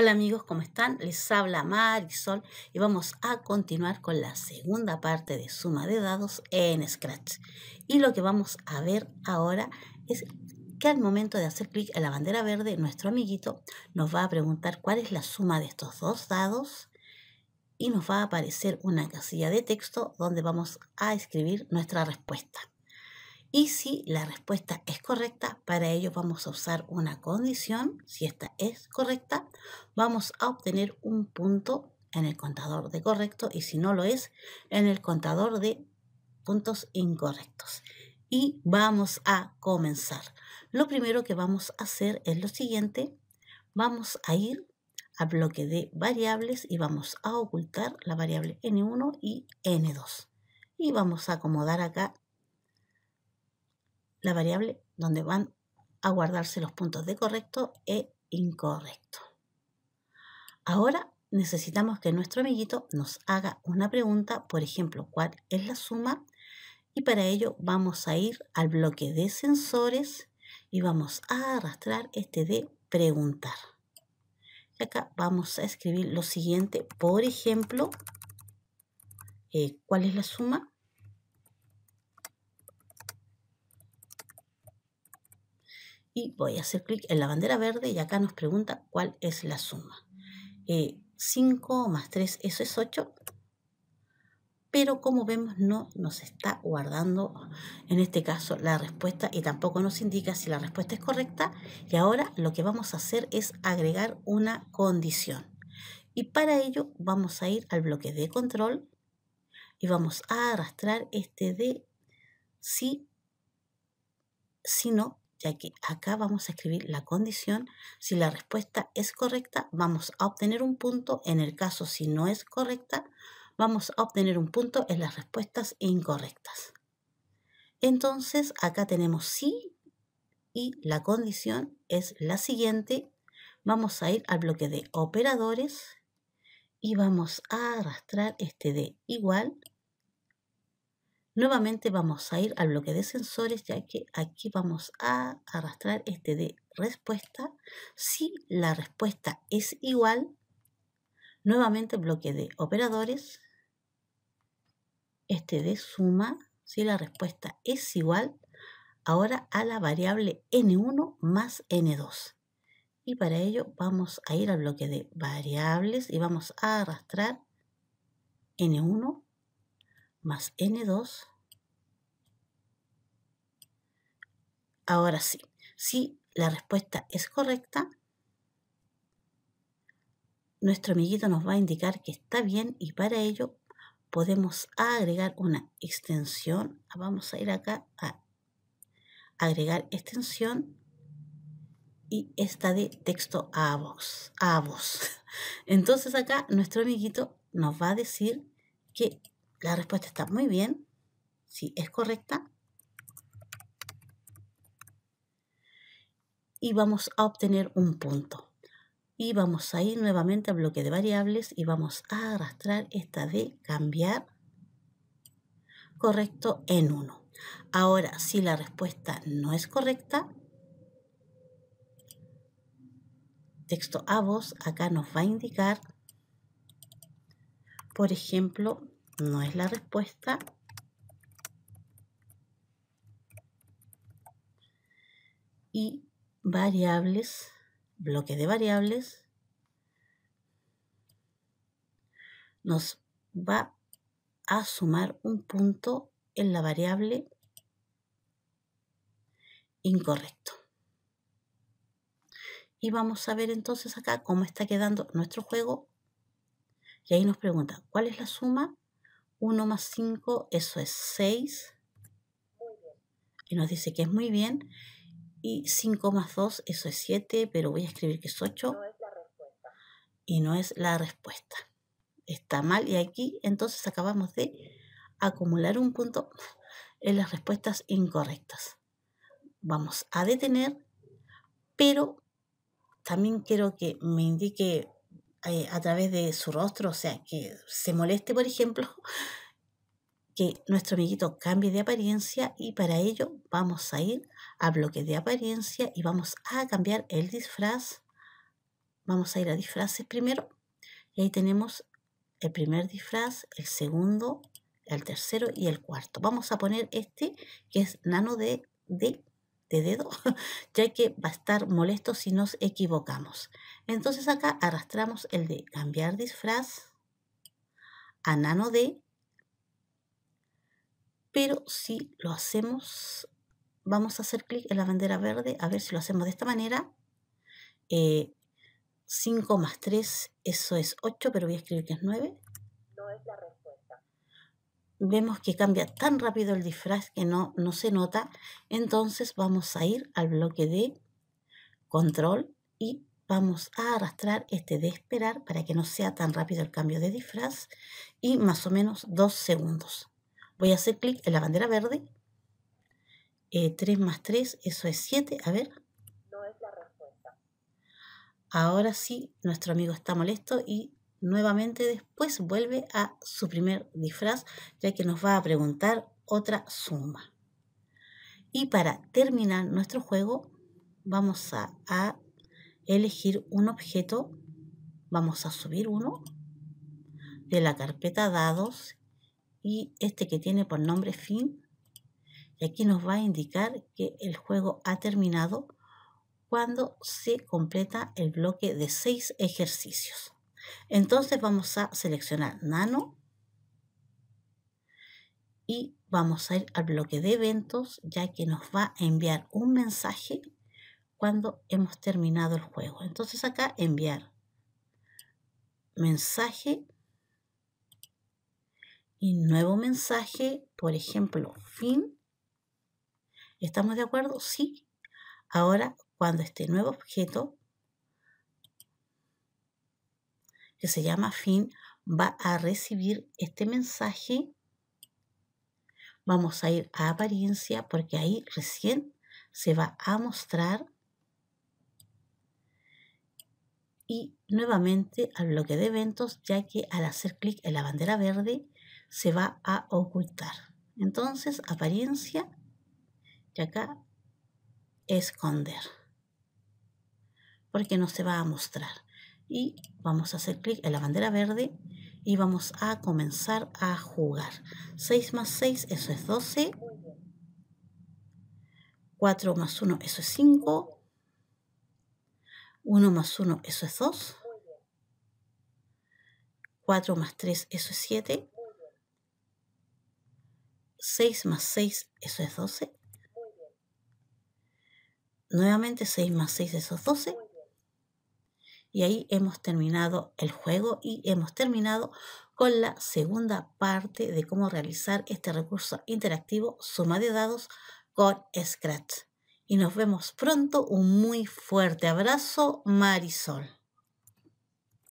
Hola amigos, ¿cómo están? Les habla Marisol y vamos a continuar con la segunda parte de suma de dados en Scratch. Y lo que vamos a ver ahora es que al momento de hacer clic en la bandera verde, nuestro amiguito nos va a preguntar cuál es la suma de estos dos dados y nos va a aparecer una casilla de texto donde vamos a escribir nuestra respuesta. Y si la respuesta es correcta, para ello vamos a usar una condición. Si esta es correcta, vamos a obtener un punto en el contador de correcto y si no lo es, en el contador de puntos incorrectos. Y vamos a comenzar. Lo primero que vamos a hacer es lo siguiente. Vamos a ir a bloque de variables y vamos a ocultar la variable n1 y n2. Y vamos a acomodar acá la variable donde van a guardarse los puntos de correcto e incorrecto. Ahora necesitamos que nuestro amiguito nos haga una pregunta, por ejemplo, ¿cuál es la suma? Y para ello vamos a ir al bloque de sensores y vamos a arrastrar este de preguntar. Y acá vamos a escribir lo siguiente, por ejemplo, eh, ¿cuál es la suma? voy a hacer clic en la bandera verde y acá nos pregunta cuál es la suma. 5 eh, más 3, eso es 8, pero como vemos no nos está guardando en este caso la respuesta y tampoco nos indica si la respuesta es correcta y ahora lo que vamos a hacer es agregar una condición y para ello vamos a ir al bloque de control y vamos a arrastrar este de si, si no ya que acá vamos a escribir la condición. Si la respuesta es correcta, vamos a obtener un punto. En el caso si no es correcta, vamos a obtener un punto en las respuestas incorrectas. Entonces, acá tenemos sí y la condición es la siguiente. Vamos a ir al bloque de operadores y vamos a arrastrar este de igual Nuevamente vamos a ir al bloque de sensores, ya que aquí vamos a arrastrar este de respuesta. Si la respuesta es igual, nuevamente bloque de operadores, este de suma, si la respuesta es igual, ahora a la variable n1 más n2. Y para ello vamos a ir al bloque de variables y vamos a arrastrar n1 más N2. Ahora sí, si la respuesta es correcta, nuestro amiguito nos va a indicar que está bien y para ello podemos agregar una extensión. Vamos a ir acá a agregar extensión y esta de texto a voz, a voz. Entonces acá nuestro amiguito nos va a decir que la respuesta está muy bien. si es correcta. Y vamos a obtener un punto. Y vamos a ir nuevamente al bloque de variables y vamos a arrastrar esta de cambiar correcto en uno Ahora, si la respuesta no es correcta, texto a voz acá nos va a indicar, por ejemplo, no es la respuesta. Y variables, bloque de variables, nos va a sumar un punto en la variable incorrecto. Y vamos a ver entonces acá cómo está quedando nuestro juego. Y ahí nos pregunta, ¿cuál es la suma 1 más 5, eso es 6. Y nos dice que es muy bien. Y 5 más 2, eso es 7, pero voy a escribir que es 8. Y no es la respuesta. Está mal. Y aquí entonces acabamos de acumular un punto en las respuestas incorrectas. Vamos a detener, pero también quiero que me indique eh, a través de su rostro, o sea, que se moleste, por ejemplo, que nuestro amiguito cambie de apariencia y para ello vamos a ir a bloque de apariencia y vamos a cambiar el disfraz. Vamos a ir a disfraces primero y ahí tenemos el primer disfraz, el segundo, el tercero y el cuarto. Vamos a poner este que es nano de, de de dedo, ya que va a estar molesto si nos equivocamos. Entonces acá arrastramos el de cambiar disfraz a nano D pero si lo hacemos, vamos a hacer clic en la bandera verde, a ver si lo hacemos de esta manera. 5 eh, más 3, eso es 8, pero voy a escribir que es 9. No es la respuesta vemos que cambia tan rápido el disfraz que no, no se nota. Entonces vamos a ir al bloque de control y vamos a arrastrar este de esperar para que no sea tan rápido el cambio de disfraz y más o menos dos segundos. Voy a hacer clic en la bandera verde. 3 eh, más 3, eso es 7. A ver. No es la respuesta. Ahora sí, nuestro amigo está molesto y nuevamente después vuelve a su primer disfraz, ya que nos va a preguntar otra suma. Y para terminar nuestro juego, vamos a, elegir un objeto, vamos a subir uno de la carpeta dados y este que tiene por nombre fin. Y aquí nos va a indicar que el juego ha terminado cuando se completa el bloque de seis ejercicios. Entonces vamos a seleccionar nano y vamos a ir al bloque de eventos ya que nos va a enviar un mensaje cuando hemos terminado el juego. Entonces acá enviar mensaje y nuevo mensaje, por ejemplo, fin. ¿Estamos de acuerdo? Sí. Ahora, cuando este nuevo objeto que se llama fin va a recibir este mensaje. Vamos a ir a apariencia porque ahí recién se va a mostrar. Y nuevamente al bloque de eventos, ya que al hacer clic en la bandera verde se va a ocultar. Entonces, apariencia y acá esconder porque no se va a mostrar y vamos a hacer clic en la bandera verde y vamos a comenzar a jugar. 6 más 6, eso es 12. 4 más 1, eso es 5. 1 más 1, eso es 2. 4 más 3, eso es 7. 6 más 6, eso es 12. Nuevamente 6 más 6, eso es 12. Y ahí hemos terminado el juego y hemos terminado con la segunda parte de cómo realizar este recurso interactivo suma de dados con Scratch. Y nos vemos pronto. Un muy fuerte abrazo, Marisol.